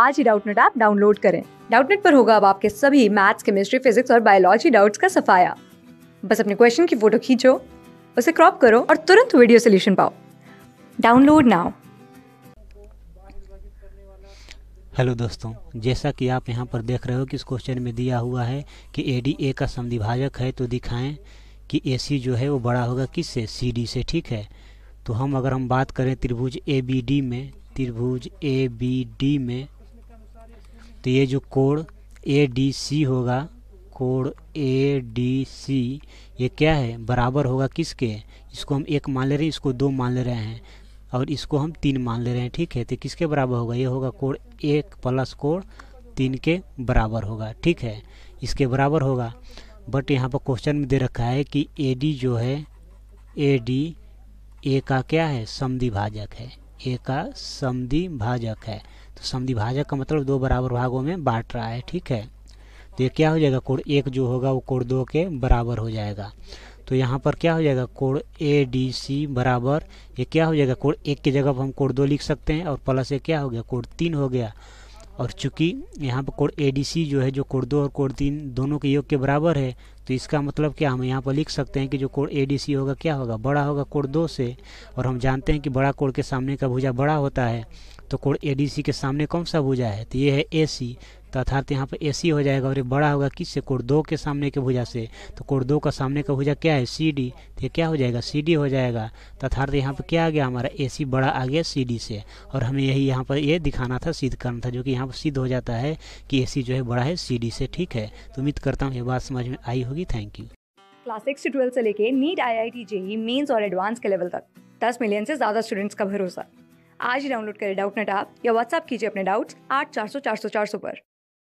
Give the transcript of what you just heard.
आज ही Doubtnut app download करें डाउटनेट पर होगा अब आपके सभी मैथ्स केमिस्ट्री फिजिक्स और बायोलॉजी डाउट्स का सफाया बस अपने क्वेश्चन की फोटो खींचो उसे क्रॉप करो और तुरंत वीडियो सोल्यूशन पाओ डाउनलोड नाउ हेलो दोस्तों जैसा कि आप यहां पर देख रहे हो कि इस क्वेश्चन में दिया हुआ है कि ए डी ए का समविभाजक है तो दिखाएं कि ए सी जो है वो बड़ा होगा किस से सी डी से ठीक है तो हम अगर हम बात करें त्रिभुज ए बी डी में त्रिभुज ए बी डी में तो ये जो कोड ए डी सी होगा कोड ए डी सी ये क्या है बराबर होगा किसके इसको हम एक मान ले रहे हैं इसको दो मान ले रहे हैं और इसको हम तीन मान ले रहे हैं ठीक है तो किसके बराबर होगा ये होगा कोड एक प्लस कोड तीन के बराबर होगा ठीक है इसके बराबर होगा बट यहाँ पर क्वेश्चन में दे रखा है कि ए डी जो है ए डी ए का क्या है समधिभाजक है ए का समधिभाजक है तो समिभाजक का मतलब दो बराबर भागों में बांट रहा है ठीक है तो ये क्या हो जाएगा कोड एक जो होगा वो कोड दो के बराबर हो जाएगा तो यहाँ पर क्या हो जाएगा कोड ए डी सी बराबर ये क्या हो जाएगा कोड एक की जगह पर हम कोड दो लिख सकते हैं और प्लस ये क्या हो गया कोड तीन हो गया और चूँकि यहाँ पर कोड ए जो है जो कोड दो और कोड तीन दोनों के योग के बराबर है तो इसका मतलब क्या हम यहाँ पर लिख सकते हैं कि जो कोड ए होगा क्या होगा बड़ा होगा कोड दो से और हम जानते हैं कि बड़ा कोड के सामने का भुजा बड़ा होता है तो कोड ए के सामने कौन सा भुजा है तो ये है ए तो अर्थात यहाँ पर ए सी हो जाएगा और ये बड़ा होगा किससे कोड दो के सामने के भुजा से तो कोड दो का सामने का भुजा क्या है सी डी तो ये क्या हो जाएगा सी डी हो जाएगा तो यहाँ पर क्या आ गया हमारा ए सी बड़ा आ गया सी डी से और हमें यही यहाँ पर ये यह दिखाना था सिद्ध करना था जो कि यहाँ पर सिद्ध हो जाता है कि ए सी जो है बड़ा है सी डी से ठीक है तो उम्मीद करता हूँ ये बात समझ में आई होगी थैंक यू क्लास सिक्स से ट्वेल्थ से लेके NEET I I T JEE mains और एडवांस के लेवल तक दस मिलियन से ज़्यादा स्टूडेंट्स का भरोसा आज ही डाउनलोड करें डाउट नेट आप या व्हाट्सअप कीजिए अपने डाउट्स आठ चार सौ चार सौ चार सौ पर